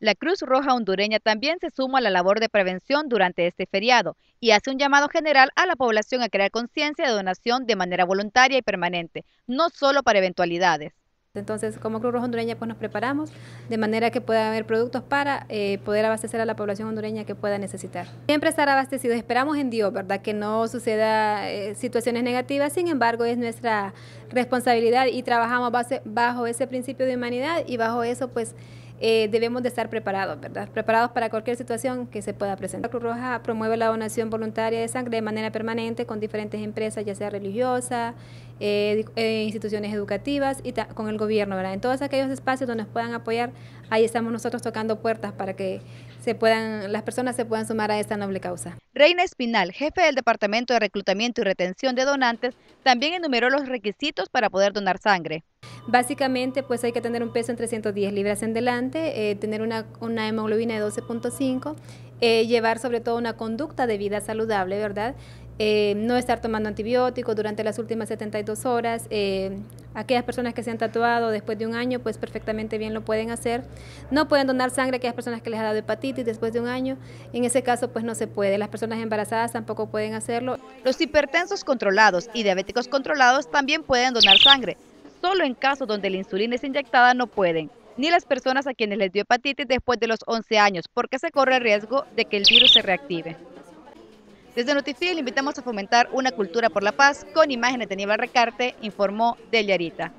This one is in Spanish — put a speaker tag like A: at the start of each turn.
A: La Cruz Roja hondureña también se suma a la labor de prevención durante este feriado y hace un llamado general a la población a crear conciencia de donación de manera voluntaria y permanente, no solo para
B: eventualidades. Entonces, como Cruz Roja Hondureña, pues nos preparamos de manera que pueda haber productos para eh, poder abastecer a la población hondureña que pueda necesitar. Siempre estar abastecido. esperamos en Dios, ¿verdad? Que no suceda eh, situaciones negativas, sin embargo, es nuestra responsabilidad y trabajamos bajo ese principio de humanidad y bajo eso, pues, eh, debemos de estar preparados, ¿verdad? Preparados para cualquier situación que se pueda presentar. La Cruz Roja promueve la donación voluntaria de sangre de manera permanente con diferentes empresas, ya sea religiosa, eh, eh, instituciones educativas y con el gobierno, ¿verdad? En todos aquellos espacios donde nos puedan apoyar, ahí estamos nosotros tocando puertas para que se puedan, las personas se puedan sumar a esta noble causa. Reina Espinal,
A: jefe del Departamento de Reclutamiento y Retención de Donantes, también enumeró los requisitos para poder
B: donar sangre. Básicamente, pues hay que tener un peso entre 110 libras en delante, eh, tener una, hemoglobina de 12.5, eh, llevar sobre todo una conducta de vida saludable, ¿verdad? Eh, no estar tomando antibióticos durante las últimas 72 horas. aquellas personas que se han tatuado después de un año, pues perfectamente bien lo pueden hacer. No pueden donar sangre a aquellas personas que les ha dado hepatitis después de un año. En ese caso, pues no se puede. Las personas embarazadas tampoco pueden hacerlo. Los hipertensos controlados y diabéticos controlados también pueden donar sangre
A: solo en casos donde la insulina es inyectada no pueden, ni las personas a quienes les dio hepatitis después de los 11 años, porque se corre el riesgo de que el virus se reactive. Desde Notifiel le invitamos a fomentar una cultura por la paz con imágenes de Nieva Recarte, informó Deliarita.